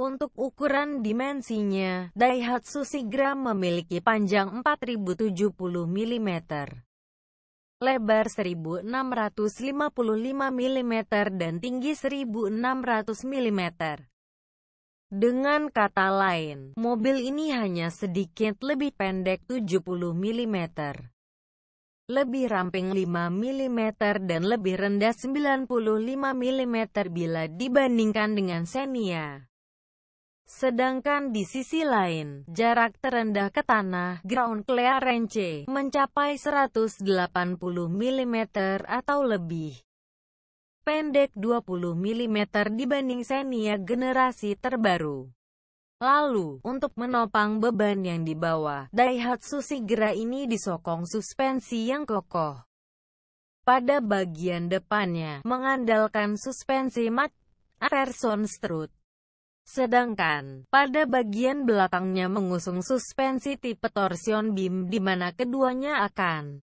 Untuk ukuran dimensinya, Daihatsu Sigra memiliki panjang 4070 mm, lebar 1655 mm dan tinggi 1600 mm. Dengan kata lain, mobil ini hanya sedikit lebih pendek 70 mm, lebih ramping 5 mm dan lebih rendah 95 mm bila dibandingkan dengan Xenia. Sedangkan di sisi lain, jarak terendah ke tanah, ground clearance, mencapai 180 mm atau lebih. Pendek 20 mm dibanding Xenia generasi terbaru. Lalu, untuk menopang beban yang dibawa, Daihatsu Sigra ini disokong suspensi yang kokoh. Pada bagian depannya, mengandalkan suspensi mat Person Strut Sedangkan, pada bagian belakangnya mengusung suspensi tipe torsion beam di mana keduanya akan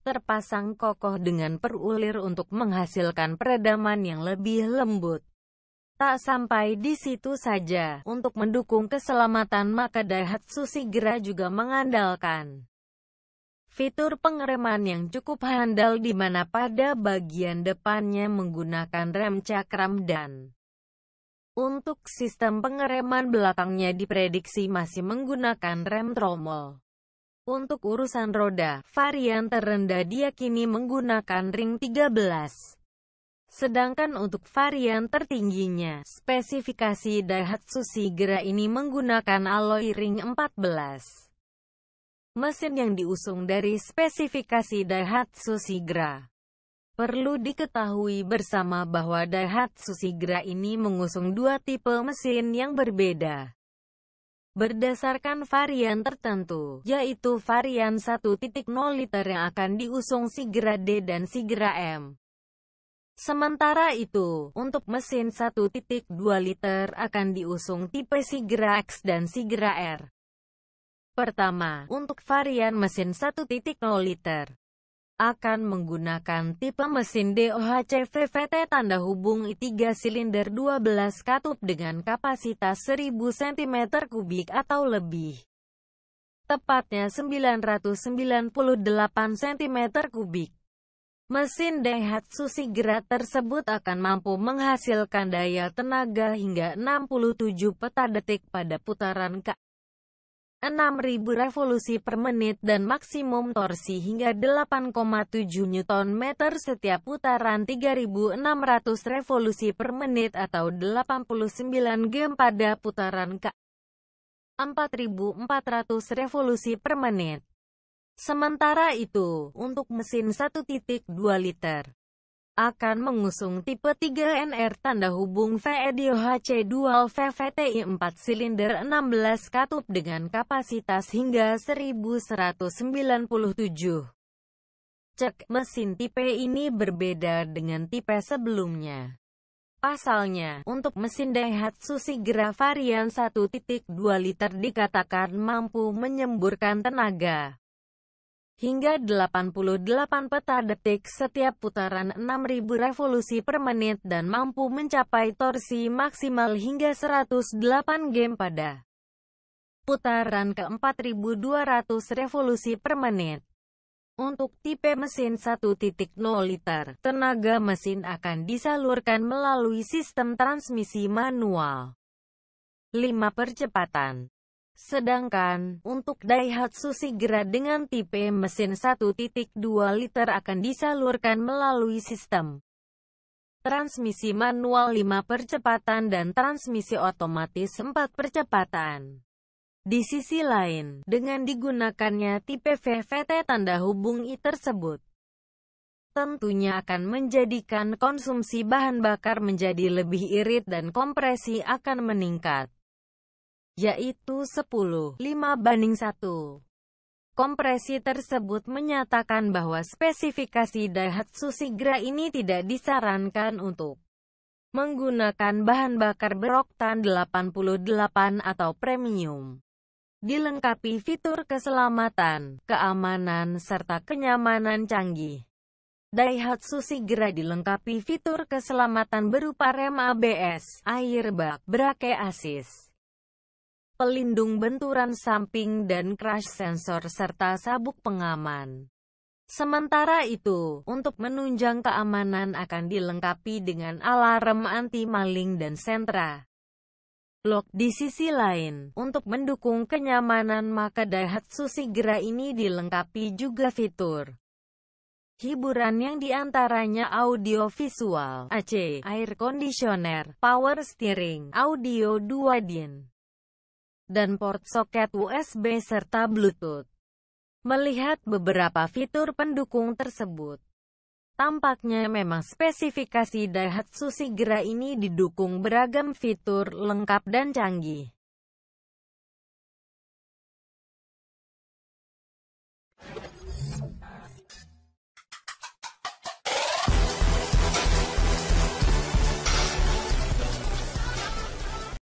terpasang kokoh dengan perulir untuk menghasilkan peredaman yang lebih lembut. Tak sampai di situ saja, untuk mendukung keselamatan maka Daihatsu Sigra juga mengandalkan fitur pengereman yang cukup handal di mana pada bagian depannya menggunakan rem cakram dan untuk sistem pengereman belakangnya diprediksi masih menggunakan rem tromol. Untuk urusan roda, varian terendah diyakini menggunakan ring 13. Sedangkan untuk varian tertingginya, spesifikasi Daihatsu Sigra ini menggunakan alloy ring 14. Mesin yang diusung dari spesifikasi Daihatsu Sigra. Perlu diketahui bersama bahwa Daihatsu Sigra ini mengusung dua tipe mesin yang berbeda berdasarkan varian tertentu, yaitu varian 1.0 liter yang akan diusung Sigra D dan Sigra M. Sementara itu, untuk mesin 1.2 liter akan diusung tipe Sigra X dan Sigra R. Pertama, untuk varian mesin 1.0 liter, akan menggunakan tipe mesin DOHC VVT tanda hubung i3 silinder 12 katup dengan kapasitas 1000 cm3 atau lebih. Tepatnya 998 cm3. Mesin Daihatsu Sigra tersebut akan mampu menghasilkan daya tenaga hingga 67 peta detik pada putaran ke 6.000 revolusi per menit dan maksimum torsi hingga 8,7 meter setiap putaran 3.600 revolusi per menit atau 89 g pada putaran ke 4.400 revolusi per menit. Sementara itu, untuk mesin 1.2 liter, akan mengusung tipe 3 NR tanda hubung VEDOHC Dual VVTi 4 silinder 16 katup dengan kapasitas hingga 1197. Cek, mesin tipe ini berbeda dengan tipe sebelumnya. Pasalnya, untuk mesin Daihatsu Sigra varian 1.2 liter dikatakan mampu menyemburkan tenaga hingga 88 peta detik setiap putaran 6000 revolusi per menit dan mampu mencapai torsi maksimal hingga 108 game pada putaran ke 4200 revolusi per menit. Untuk tipe mesin 1.0 liter, tenaga mesin akan disalurkan melalui sistem transmisi manual. 5. Percepatan Sedangkan, untuk Daihatsu Sigra dengan tipe mesin 1.2 liter akan disalurkan melalui sistem transmisi manual 5 percepatan dan transmisi otomatis 4 percepatan. Di sisi lain, dengan digunakannya tipe VVT tanda hubung I tersebut, tentunya akan menjadikan konsumsi bahan bakar menjadi lebih irit dan kompresi akan meningkat yaitu 10.5 banding 1. Kompresi tersebut menyatakan bahwa spesifikasi Daihatsu Sigra ini tidak disarankan untuk menggunakan bahan bakar beroktan 88 atau premium. Dilengkapi fitur keselamatan, keamanan, serta kenyamanan canggih. Daihatsu Sigra dilengkapi fitur keselamatan berupa rem ABS, airbag, brake assist, pelindung benturan samping dan crash sensor serta sabuk pengaman. Sementara itu, untuk menunjang keamanan akan dilengkapi dengan alarm anti-maling dan sentra. Lock di sisi lain, untuk mendukung kenyamanan maka Daihatsu Sigra ini dilengkapi juga fitur hiburan yang diantaranya audio visual, AC, air conditioner, power steering, audio 2 din, dan port soket USB serta Bluetooth. Melihat beberapa fitur pendukung tersebut, tampaknya memang spesifikasi Daihatsu Sigra ini didukung beragam fitur lengkap dan canggih.